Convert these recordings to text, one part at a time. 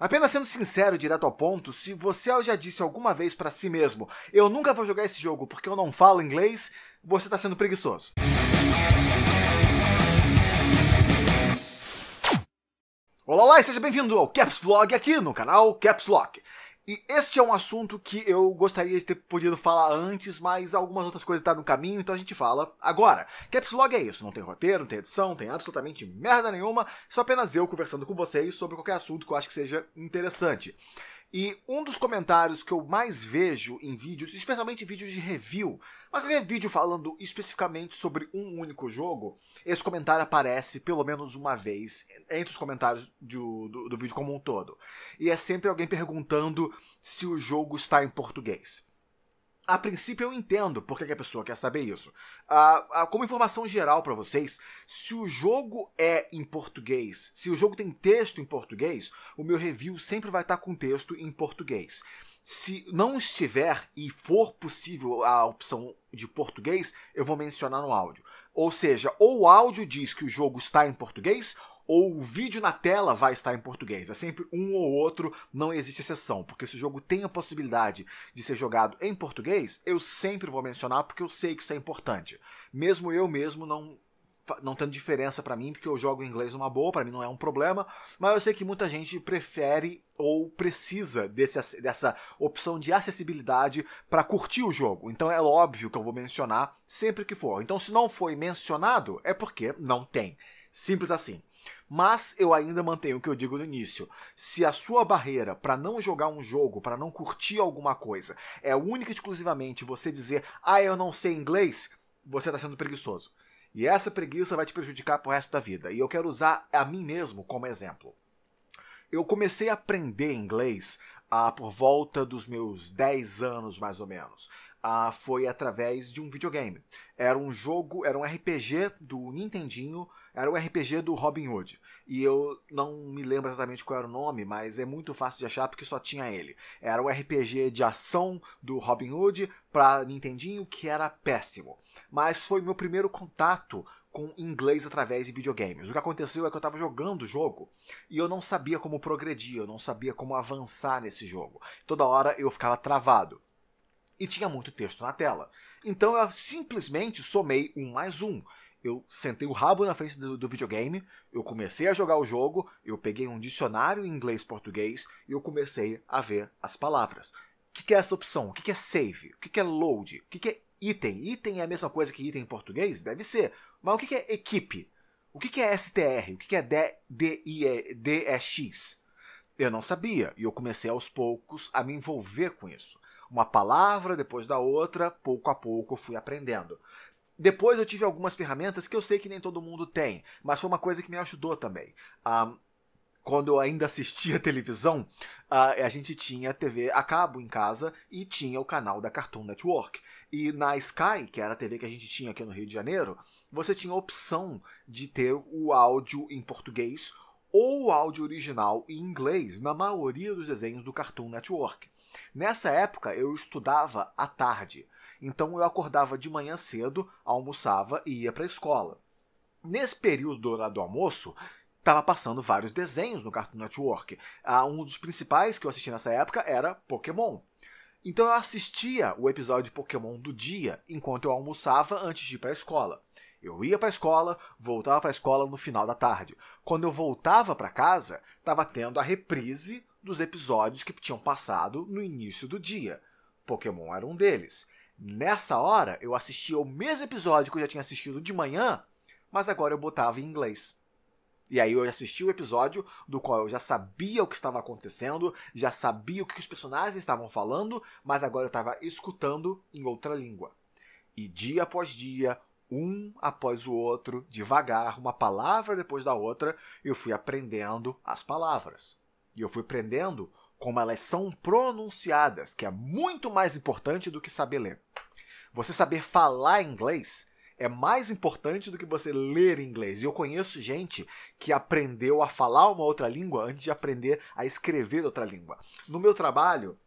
Apenas sendo sincero e direto ao ponto, se você já disse alguma vez para si mesmo, eu nunca vou jogar esse jogo porque eu não falo inglês, você está sendo preguiçoso. Olá, olá e seja bem-vindo ao Caps Vlog aqui no canal Caps Lock. E este é um assunto que eu gostaria de ter podido falar antes, mas algumas outras coisas estão tá no caminho, então a gente fala agora. Caps Log é isso, não tem roteiro, não tem edição, não tem absolutamente merda nenhuma, só apenas eu conversando com vocês sobre qualquer assunto que eu acho que seja interessante. E um dos comentários que eu mais vejo em vídeos, especialmente em vídeos de review, mas qualquer vídeo falando especificamente sobre um único jogo, esse comentário aparece pelo menos uma vez entre os comentários do, do, do vídeo como um todo. E é sempre alguém perguntando se o jogo está em português a princípio eu entendo porque que a pessoa quer saber isso. Ah, ah, como informação geral para vocês, se o jogo é em português, se o jogo tem texto em português, o meu review sempre vai estar tá com texto em português. Se não estiver e for possível a opção de português, eu vou mencionar no áudio. Ou seja, ou o áudio diz que o jogo está em português, ou o vídeo na tela vai estar em português. É sempre um ou outro, não existe exceção, porque se o jogo tem a possibilidade de ser jogado em português, eu sempre vou mencionar porque eu sei que isso é importante. Mesmo eu mesmo não não tendo diferença para mim, porque eu jogo inglês uma boa, para mim não é um problema, mas eu sei que muita gente prefere ou precisa desse, dessa opção de acessibilidade para curtir o jogo. Então é óbvio que eu vou mencionar sempre que for. Então se não foi mencionado, é porque não tem. Simples assim. Mas eu ainda mantenho o que eu digo no início. Se a sua barreira para não jogar um jogo, para não curtir alguma coisa, é única e exclusivamente você dizer, ah, eu não sei inglês, você está sendo preguiçoso. E essa preguiça vai te prejudicar o resto da vida. E eu quero usar a mim mesmo como exemplo. Eu comecei a aprender inglês ah, por volta dos meus 10 anos, mais ou menos. Ah, foi através de um videogame. Era um jogo, era um RPG do Nintendinho era o RPG do Robin Hood. E eu não me lembro exatamente qual era o nome, mas é muito fácil de achar porque só tinha ele. Era o RPG de ação do Robin Hood para Nintendinho, que era péssimo. Mas foi meu primeiro contato com inglês através de videogames. O que aconteceu é que eu estava jogando o jogo e eu não sabia como progredir, eu não sabia como avançar nesse jogo. Toda hora eu ficava travado. E tinha muito texto na tela. Então eu simplesmente somei um mais um eu sentei o rabo na frente do, do, videogame, eu comecei a jogar o jogo, eu peguei um dicionário em inglês-português e eu comecei a ver as palavras. O que, que, é essa opção? O que, que é save? O que, que é load? O que, é item? Item é a mesma coisa que item em português? Deve ser. Mas o que, é equipe? O que, é STR? O que, é DEX? Eu não sabia e eu comecei aos poucos a me envolver com isso. Uma palavra depois da outra, pouco a pouco eu fui aprendendo. Depois eu tive algumas ferramentas que eu sei que nem todo mundo tem, mas foi uma coisa que me ajudou também. Um, ah, quando eu ainda assistia televisão, ah, a gente tinha TV a cabo em casa e tinha o canal da Cartoon Network. E na Sky, que era a TV que a gente tinha aqui no Rio de Janeiro, você tinha a opção de ter o áudio em português ou o áudio original em inglês na maioria dos desenhos do Cartoon Network. Nessa época eu estudava à tarde. Então eu acordava de manhã cedo, almoçava e ia para a escola. Nesse período do horário do almoço, estava passando vários desenhos no Cartoon Network. Ah, um dos principais que eu assisti nessa época era Pokémon. Então eu assistia o episódio de Pokémon do dia enquanto eu almoçava antes de ir para a escola. Eu ia para a escola, voltava para a escola no final da tarde. Quando eu voltava para casa, estava tendo a reprise dos episódios que tinham passado no início do dia. Pokémon era um deles. Nessa hora, eu assistia o mesmo episódio que eu já tinha assistido de manhã, mas agora eu botava em inglês. E aí eu assisti o episódio do qual eu já sabia o que estava acontecendo, já sabia o que os personagens estavam falando, mas agora eu estava escutando em outra língua. E dia após dia, um após o outro, devagar, uma palavra depois da outra, eu fui aprendendo as palavras. E eu fui aprendendo como elas são pronunciadas, que é muito mais importante do que saber ler. Você saber falar inglês é mais importante do que você ler inglês. E eu conheço gente que aprendeu a falar uma outra língua antes de aprender a escrever outra língua. No meu trabalho,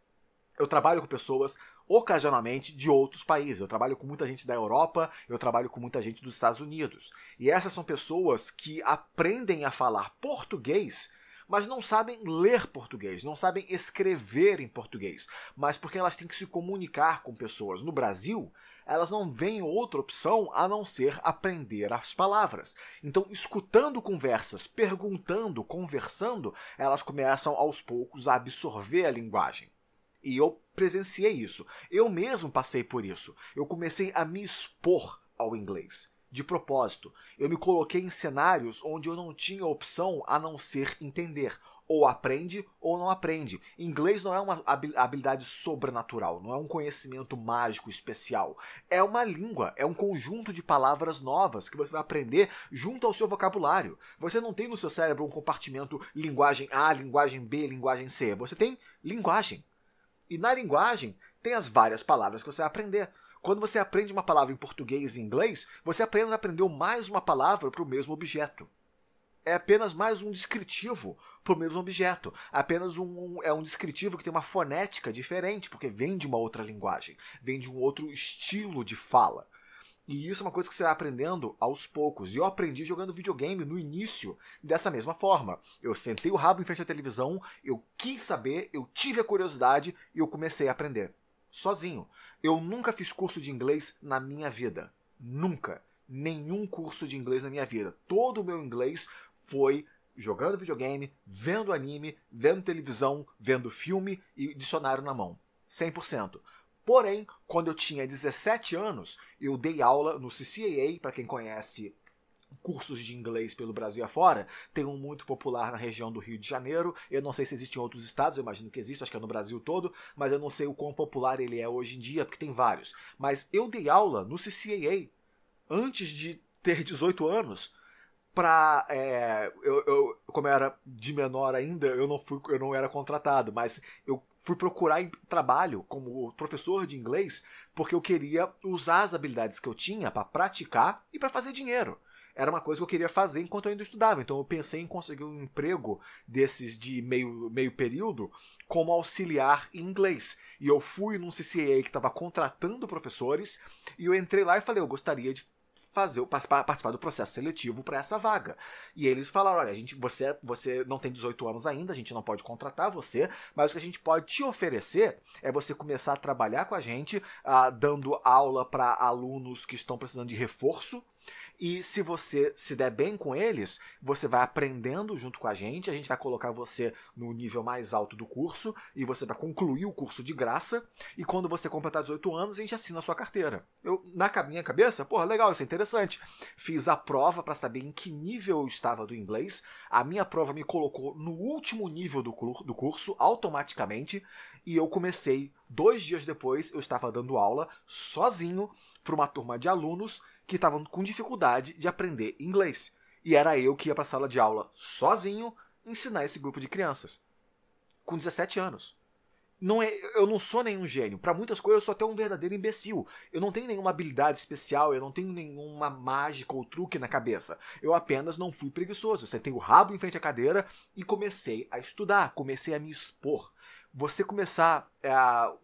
eu trabalho com pessoas ocasionalmente de outros países. Eu trabalho com muita gente da Europa, eu trabalho com muita gente dos Estados Unidos. E essas são pessoas que aprendem a falar português mas não sabem ler português, não sabem escrever em português, mas porque elas têm que se comunicar com pessoas. No Brasil, elas não veem outra opção a não ser aprender as palavras. Então, escutando conversas, perguntando, conversando, elas começam aos poucos a absorver a linguagem. E eu presenciei isso. Eu mesmo passei por isso. Eu comecei a me expor ao inglês de propósito. Eu me coloquei em cenários onde eu não tinha opção a não ser entender. Ou aprende ou não aprende. Inglês não é uma habilidade sobrenatural, não é um conhecimento mágico especial. É uma língua, é um conjunto de palavras novas que você vai aprender junto ao seu vocabulário. Você não tem no seu cérebro um compartimento linguagem A, linguagem B, linguagem C. Você tem linguagem. E na linguagem tem as várias palavras que você vai aprender. Quando você aprende uma palavra em português e inglês, você apenas aprendeu mais uma palavra para o mesmo objeto. É apenas mais um descritivo para o mesmo objeto. Apenas um, é um descritivo que tem uma fonética diferente, porque vem de uma outra linguagem, vem de um outro estilo de fala. E isso é uma coisa que você vai aprendendo aos poucos. E eu aprendi jogando videogame no início dessa mesma forma. Eu sentei o rabo em frente à televisão, eu quis saber, eu tive a curiosidade e eu comecei a aprender sozinho. Eu nunca fiz curso de inglês na minha vida. Nunca. Nenhum curso de inglês na minha vida. Todo o meu inglês foi jogando videogame, vendo anime, vendo televisão, vendo filme e dicionário na mão. 100%. Porém, quando eu tinha 17 anos, eu dei aula no CCAA, para quem conhece cursos de inglês pelo Brasil afora. Tem um muito popular na região do Rio de Janeiro. Eu não sei se existe em outros estados, eu imagino que existe, acho que é no Brasil todo, mas eu não sei o quão popular ele é hoje em dia, porque tem vários. Mas eu dei aula no CCAA antes de ter 18 anos. Pra. É, eu, eu, como eu era de menor ainda, eu não, fui, eu não era contratado, mas eu fui procurar trabalho como professor de inglês porque eu queria usar as habilidades que eu tinha para praticar e para fazer dinheiro era uma coisa que eu queria fazer enquanto eu ainda estudava. Então eu pensei em conseguir um emprego desses de meio, meio período como auxiliar em inglês. E eu fui num CCA que estava contratando professores e eu entrei lá e falei, eu gostaria de fazer participar do processo seletivo para essa vaga. E eles falaram: olha, a gente, você, você não tem 18 anos ainda, a gente não pode contratar você, mas o que a gente pode te oferecer é você começar a trabalhar com a gente, ah, dando aula para alunos que estão precisando de reforço e se você se der bem com eles, você vai aprendendo junto com a gente, a gente vai colocar você no nível mais alto do curso e você vai concluir o curso de graça. E quando você completar 18 anos, a gente assina a sua carteira. Eu, na minha cabeça, porra, legal, isso é interessante. Fiz a prova para saber em que nível eu estava do inglês. A minha prova me colocou no último nível do, do curso automaticamente e eu comecei. Dois dias depois, eu estava dando aula sozinho para uma turma de alunos que estavam com dificuldade de aprender inglês. E era eu que ia para a sala de aula sozinho ensinar esse grupo de crianças. Com 17 anos. Não é, eu não sou nenhum gênio. Para muitas coisas eu sou até um verdadeiro imbecil. Eu não tenho nenhuma habilidade especial, eu não tenho nenhuma mágica ou truque na cabeça. Eu apenas não fui preguiçoso. Eu sentei o rabo em frente à cadeira e comecei a estudar, comecei a me expor. Você começar. É,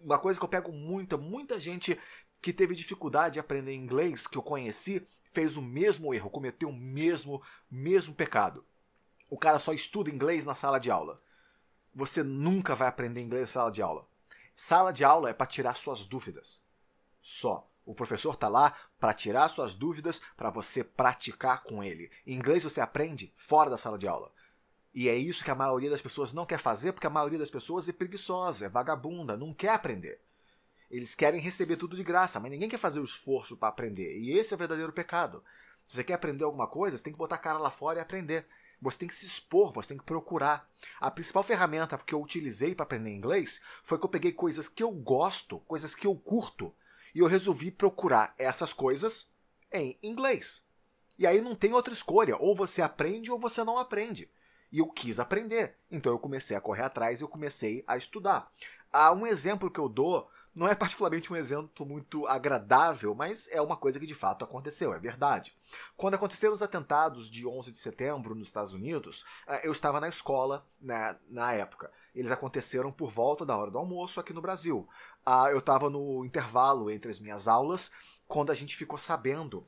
uma coisa que eu pego muita, muita gente que teve dificuldade de aprender inglês, que eu conheci, fez o mesmo erro, cometeu o mesmo, mesmo pecado. O cara só estuda inglês na sala de aula. Você nunca vai aprender inglês na sala de aula. Sala de aula é para tirar suas dúvidas. Só. O professor tá lá para tirar suas dúvidas, para você praticar com ele. Inglês você aprende fora da sala de aula. E é isso que a maioria das pessoas não quer fazer, porque a maioria das pessoas é preguiçosa, é vagabunda, não quer aprender. Eles querem receber tudo de graça, mas ninguém quer fazer o esforço para aprender. E esse é o verdadeiro pecado. Se você quer aprender alguma coisa, você tem que botar a cara lá fora e aprender. Você tem que se expor, você tem que procurar. A principal ferramenta que eu utilizei para aprender inglês foi que eu peguei coisas que eu gosto, coisas que eu curto, e eu resolvi procurar essas coisas em inglês. E aí não tem outra escolha, ou você aprende ou você não aprende. E eu quis aprender, então eu comecei a correr atrás e eu comecei a estudar. Há um exemplo que eu dou não é particularmente um exemplo muito agradável, mas é uma coisa que de fato aconteceu, é verdade. Quando aconteceram os atentados de 11 de setembro nos Estados Unidos, eh, eu estava na escola né, na época. Eles aconteceram por volta da hora do almoço aqui no Brasil. Ah, eu estava no intervalo entre as minhas aulas quando a gente ficou sabendo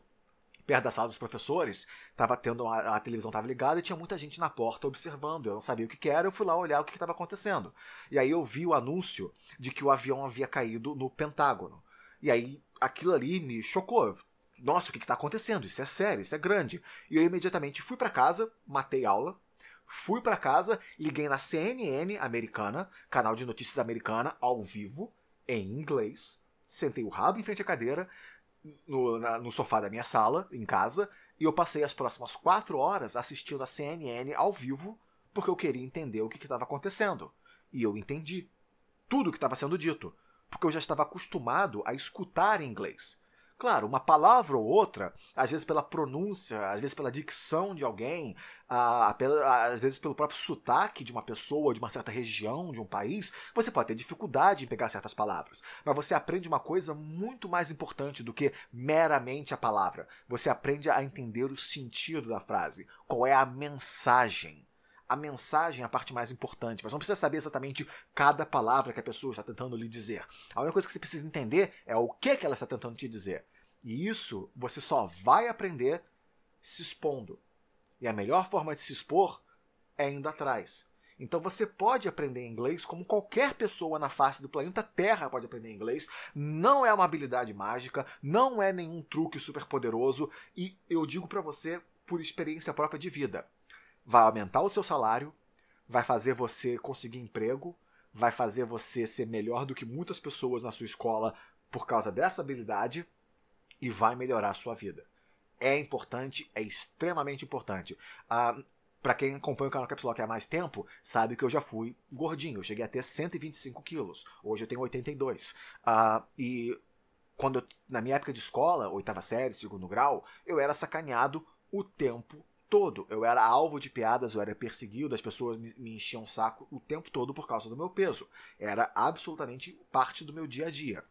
perto da sala dos professores, tava tendo a, a televisão estava ligada e tinha muita gente na porta observando. Eu não sabia o que, que era, eu fui lá olhar o que estava acontecendo. E aí eu vi o anúncio de que o avião havia caído no Pentágono. E aí aquilo ali me chocou. Nossa, o que está acontecendo? Isso é sério, isso é grande. E eu imediatamente fui para casa, matei aula, fui para casa, liguei na CNN americana, canal de notícias americana, ao vivo, em inglês, sentei o rabo em frente à cadeira no, na, no sofá da minha sala, em casa, e eu passei as próximas quatro horas assistindo a CNN ao vivo, porque eu queria entender o que estava acontecendo. E eu entendi tudo o que estava sendo dito, porque eu já estava acostumado a escutar inglês. Claro, uma palavra ou outra, às vezes pela pronúncia, às vezes pela dicção de alguém, às vezes pelo próprio sotaque de uma pessoa, de uma certa região, de um país, você pode ter dificuldade em pegar certas palavras. Mas você aprende uma coisa muito mais importante do que meramente a palavra. Você aprende a entender o sentido da frase, qual é a mensagem a mensagem é a parte mais importante. Você não precisa saber exatamente cada palavra que a pessoa está tentando lhe dizer. A única coisa que você precisa entender é o que, ela está tentando te dizer. E isso você só vai aprender se expondo. E a melhor forma de se expor é indo atrás. Então você pode aprender inglês como qualquer pessoa na face do planeta Terra pode aprender inglês. Não é uma habilidade mágica, não é nenhum truque super poderoso e eu digo para você por experiência própria de vida. Vai aumentar o seu salário, vai fazer você conseguir emprego, vai fazer você ser melhor do que muitas pessoas na sua escola por causa dessa habilidade e vai melhorar a sua vida. É importante, é extremamente importante. Ah, para quem acompanha o canal Caps Lock há mais tempo, sabe que eu já fui gordinho. Eu cheguei a ter 125 quilos. Hoje eu tenho 82. Ah, e quando eu, na minha época de escola, oitava série, segundo grau, eu era sacaneado o tempo todo. Eu era alvo de piadas, eu era perseguido, as pessoas me, me enchiam o saco o tempo todo por causa do meu peso. Era absolutamente parte do meu dia a dia.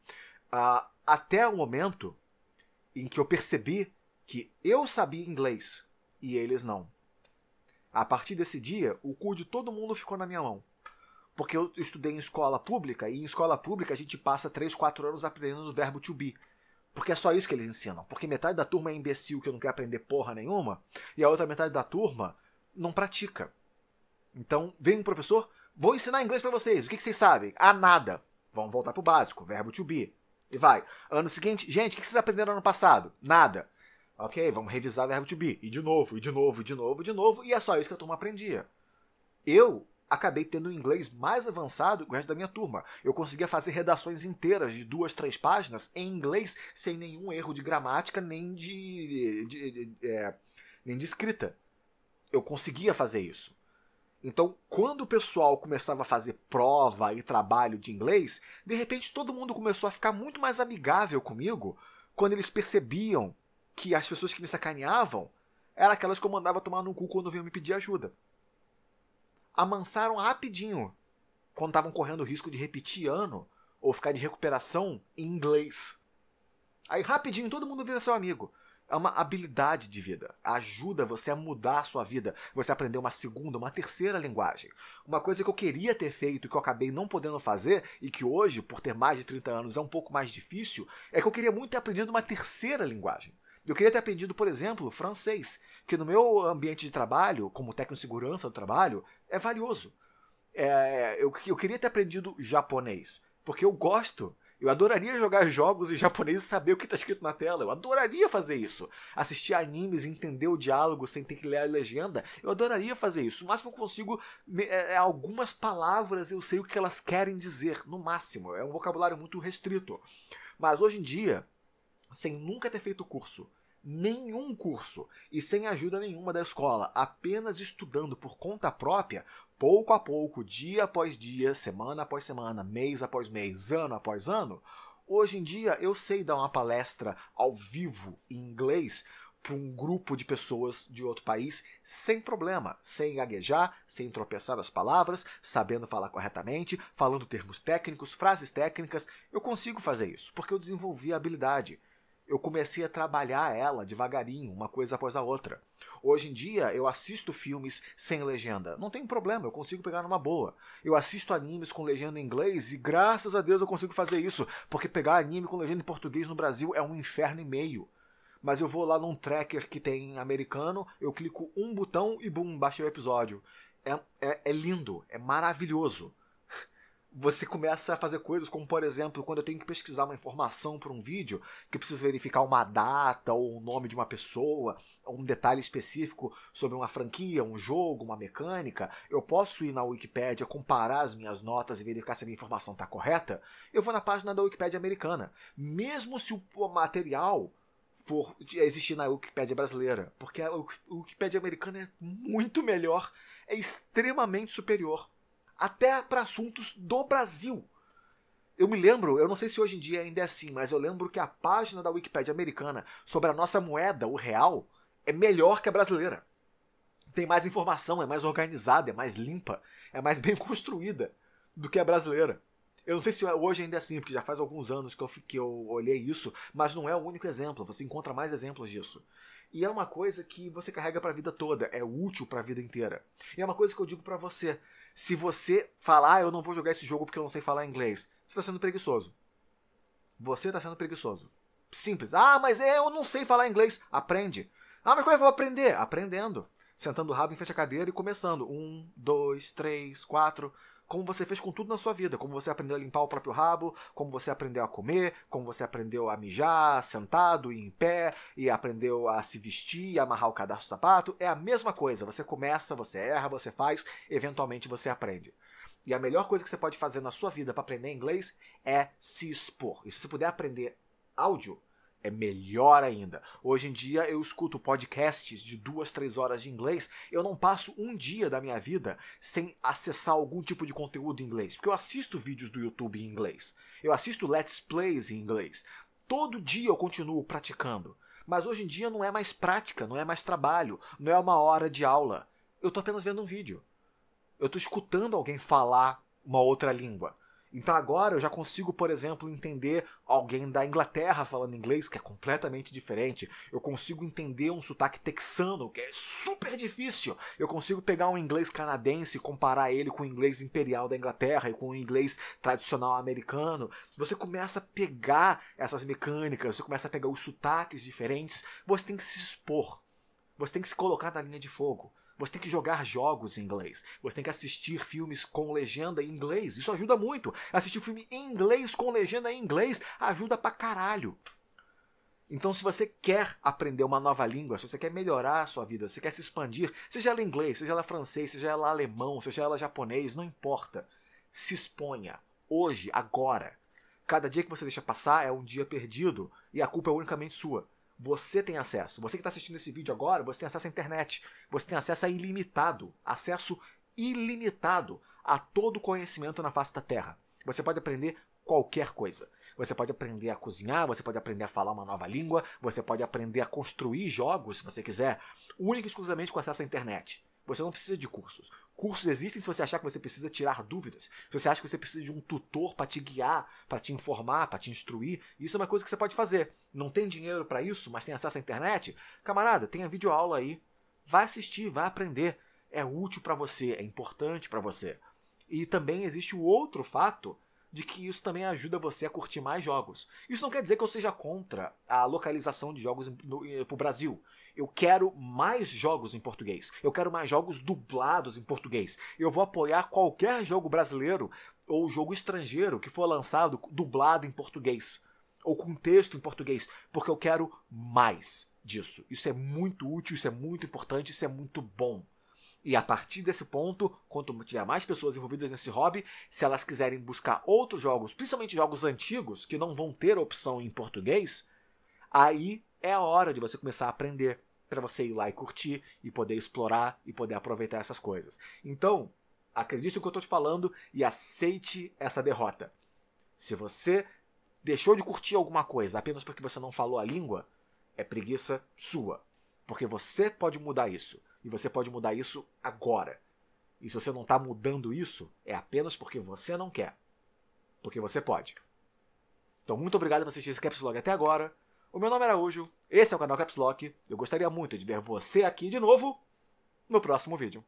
Ah, até o momento em que eu percebi que eu sabia inglês e eles não. A partir desse dia, o cu de todo mundo ficou na minha mão. Porque eu estudei em escola pública e em escola pública a gente passa 3, 4 anos aprendendo o verbo to be. Porque é só isso que eles ensinam. Porque metade da turma é imbecil que não quer aprender porra nenhuma e a outra metade da turma não pratica. Então, vem um professor, vou ensinar inglês para vocês. O que, que vocês sabem? Ah, nada. Vamos voltar pro básico, verbo to be. E vai. Ano seguinte, gente, o que vocês aprenderam ano passado? Nada. Ok, vamos revisar o verbo to be. E de novo, e de novo, e de novo, e de novo. E é só isso que a turma aprendia. Eu acabei tendo um inglês mais avançado que o resto da minha turma. Eu conseguia fazer redações inteiras de duas, três páginas em inglês sem nenhum erro de gramática nem de, de, de, de é, nem de escrita. Eu conseguia fazer isso. Então, quando o pessoal começava a fazer prova e trabalho de inglês, de repente todo mundo começou a ficar muito mais amigável comigo quando eles percebiam que as pessoas que me sacaneavam eram aquelas que eu mandava tomar no cu quando vinham me pedir ajuda. Amansaram rapidinho quando estavam correndo o risco de repetir ano ou ficar de recuperação em inglês. Aí rapidinho todo mundo vira seu amigo. É uma habilidade de vida. Ajuda você a mudar a sua vida. Você aprender uma segunda, uma terceira linguagem. Uma coisa que eu queria ter feito e que eu acabei não podendo fazer, e que hoje, por ter mais de 30 anos, é um pouco mais difícil, é que eu queria muito ter aprendido uma terceira linguagem. Eu queria ter aprendido, por exemplo, francês, que no meu ambiente de trabalho, como técnico de segurança do trabalho, é valioso. É, eu, eu queria ter aprendido japonês, porque eu gosto eu adoraria jogar jogos em japonês e saber o que está escrito na tela. Eu adoraria fazer isso. Assistir animes e entender o diálogo sem ter que ler a legenda. Eu adoraria fazer isso. O máximo eu consigo. É, é, algumas palavras eu sei o que elas querem dizer. No máximo. É um vocabulário muito restrito. Mas hoje em dia, sem nunca ter feito o curso, nenhum curso e sem ajuda nenhuma da escola, apenas estudando por conta própria, pouco a pouco, dia após dia, semana após semana, mês após mês, ano após ano, hoje em dia eu sei dar uma palestra ao vivo em inglês para um grupo de pessoas de outro país sem problema, sem gaguejar, sem tropeçar as palavras, sabendo falar corretamente, falando termos técnicos, frases técnicas. Eu consigo fazer isso porque eu desenvolvi a habilidade eu comecei a trabalhar ela devagarinho, uma coisa após a outra. Hoje em dia eu assisto filmes sem legenda. Não tem problema, eu consigo pegar numa boa. Eu assisto animes com legenda em inglês e graças a Deus eu consigo fazer isso, porque pegar anime com legenda em português no Brasil é um inferno e meio. Mas eu vou lá num tracker que tem americano, eu clico um botão e bum, baixei o episódio. É, é, é lindo, é maravilhoso você começa a fazer coisas como, por exemplo, quando eu tenho que pesquisar uma informação para um vídeo, que eu preciso verificar uma data ou o nome de uma pessoa, um detalhe específico sobre uma franquia, um jogo, uma mecânica, eu posso ir na Wikipédia, comparar as minhas notas e verificar se a minha informação está correta? Eu vou na página da Wikipédia americana, mesmo se o material for existir na Wikipédia brasileira, porque a Wikipédia americana é muito melhor, é extremamente superior até para assuntos do Brasil. Eu me lembro, eu não sei se hoje em dia ainda é assim, mas eu lembro que a página da Wikipedia americana sobre a nossa moeda, o real, é melhor que a brasileira. Tem mais informação, é mais organizada, é mais limpa, é mais bem construída do que a brasileira. Eu não sei se hoje ainda é assim, porque já faz alguns anos que eu, que eu olhei isso, mas não é o único exemplo, você encontra mais exemplos disso. E é uma coisa que você carrega para a vida toda, é útil para a vida inteira. E é uma coisa que eu digo para você, se você falar, ah, eu não vou jogar esse jogo porque eu não sei falar inglês, você está sendo preguiçoso. Você está sendo preguiçoso. Simples. Ah, mas eu não sei falar inglês. Aprende. Ah, mas como é que eu vou aprender? Aprendendo. Sentando o rabo em frente à cadeira e começando. Um, dois, três, quatro como você fez com tudo na sua vida, como você aprendeu a limpar o próprio rabo, como você aprendeu a comer, como você aprendeu a mijar sentado e em pé, e aprendeu a se vestir, e amarrar o cadastro do sapato, é a mesma coisa. Você começa, você erra, você faz, eventualmente você aprende. E a melhor coisa que você pode fazer na sua vida para aprender inglês é se expor. E se você puder aprender áudio, é melhor ainda. Hoje em dia eu escuto podcasts de duas, três horas de inglês. Eu não passo um dia da minha vida sem acessar algum tipo de conteúdo em inglês, porque eu assisto vídeos do YouTube em inglês. Eu assisto let's plays em inglês. Todo dia eu continuo praticando. Mas hoje em dia não é mais prática, não é mais trabalho, não é uma hora de aula. Eu estou apenas vendo um vídeo. Eu estou escutando alguém falar uma outra língua. Então agora eu já consigo, por exemplo, entender alguém da Inglaterra falando inglês, que é completamente diferente. Eu consigo entender um sotaque texano, que é super difícil. Eu consigo pegar um inglês canadense e comparar ele com o inglês imperial da Inglaterra e com o inglês tradicional americano. Você começa a pegar essas mecânicas, você começa a pegar os sotaques diferentes. Você tem que se expor. Você tem que se colocar na linha de fogo. Você tem que jogar jogos em inglês. Você tem que assistir filmes com legenda em inglês. Isso ajuda muito. Assistir filme em inglês com legenda em inglês ajuda pra caralho. Então, se você quer aprender uma nova língua, se você quer melhorar a sua vida, se você quer se expandir, seja ela inglês, seja ela francês, seja ela alemão, seja ela japonês, não importa. Se exponha. Hoje, agora. Cada dia que você deixa passar é um dia perdido e a culpa é unicamente sua. Você tem acesso. Você que está assistindo esse vídeo agora, você tem acesso à internet. Você tem acesso a ilimitado. Acesso ilimitado a todo conhecimento na face da Terra. Você pode aprender qualquer coisa. Você pode aprender a cozinhar, você pode aprender a falar uma nova língua, você pode aprender a construir jogos, se você quiser, único e exclusivamente com acesso à internet. Você não precisa de cursos. Cursos existem se você achar que você precisa tirar dúvidas, se você acha que você precisa de um tutor para te guiar, para te informar, para te instruir. Isso é uma coisa que você pode fazer. Não tem dinheiro para isso, mas tem acesso à internet? Camarada, tem a videoaula aí. Vai assistir, vai aprender. É útil para você, é importante para você. E também existe o outro fato de que isso também ajuda você a curtir mais jogos. Isso não quer dizer que eu seja contra a localização de jogos para o eh, Brasil. Eu quero mais jogos em português. Eu quero mais jogos dublados em português. Eu vou apoiar qualquer jogo brasileiro ou jogo estrangeiro que for lançado dublado em português ou com texto em português, porque eu quero mais disso. Isso é muito útil, isso é muito importante, isso é muito bom. E a partir desse ponto, quanto tiver mais pessoas envolvidas nesse hobby, se elas quiserem buscar outros jogos, principalmente jogos antigos que não vão ter opção em português, aí é a hora de você começar a aprender para você ir lá e curtir e poder explorar e poder aproveitar essas coisas. Então, acredite no que eu estou te falando e aceite essa derrota. Se você deixou de curtir alguma coisa apenas porque você não falou a língua, é preguiça sua. Porque você pode mudar isso. E você pode mudar isso agora. E se você não está mudando isso, é apenas porque você não quer. Porque você pode. Então, muito obrigado por assistir esse Caps Log até agora. O meu nome é Araújo, esse é o canal Caps Lock. Eu gostaria muito de ver você aqui de novo no próximo vídeo.